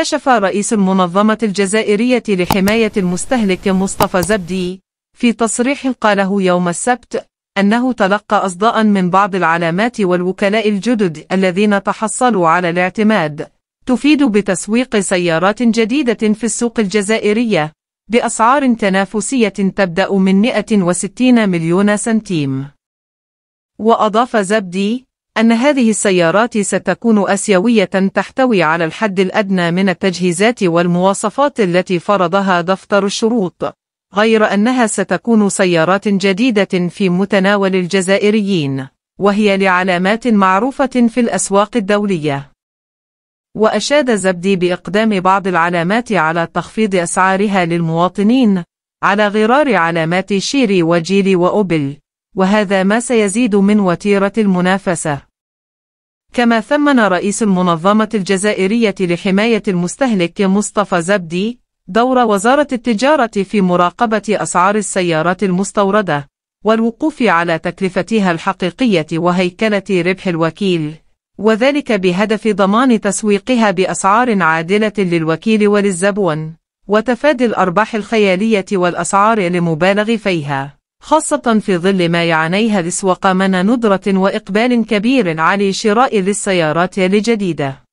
كشف رئيس المنظمة الجزائرية لحماية المستهلك مصطفى زبدي في تصريح قاله يوم السبت أنه تلقى أصداء من بعض العلامات والوكلاء الجدد الذين تحصلوا على الاعتماد تفيد بتسويق سيارات جديدة في السوق الجزائرية بأسعار تنافسية تبدأ من 160 مليون سنتيم وأضاف زبدي أن هذه السيارات ستكون أسيوية تحتوي على الحد الأدنى من التجهيزات والمواصفات التي فرضها دفتر الشروط غير أنها ستكون سيارات جديدة في متناول الجزائريين وهي لعلامات معروفة في الأسواق الدولية وأشاد زبدي بإقدام بعض العلامات على تخفيض أسعارها للمواطنين على غرار علامات شيري وجيلي وأوبل وهذا ما سيزيد من وتيرة المنافسة كما ثمن رئيس المنظمة الجزائرية لحماية المستهلك مصطفى زبدي دور وزارة التجارة في مراقبة أسعار السيارات المستوردة والوقوف على تكلفتها الحقيقية وهيكلة ربح الوكيل وذلك بهدف ضمان تسويقها بأسعار عادلة للوكيل وللزبون وتفادي الأرباح الخيالية والأسعار المبالغ فيها خاصة في ظل ما يعانيه الأسواق من ندرة وإقبال كبير على شراء السيارات الجديدة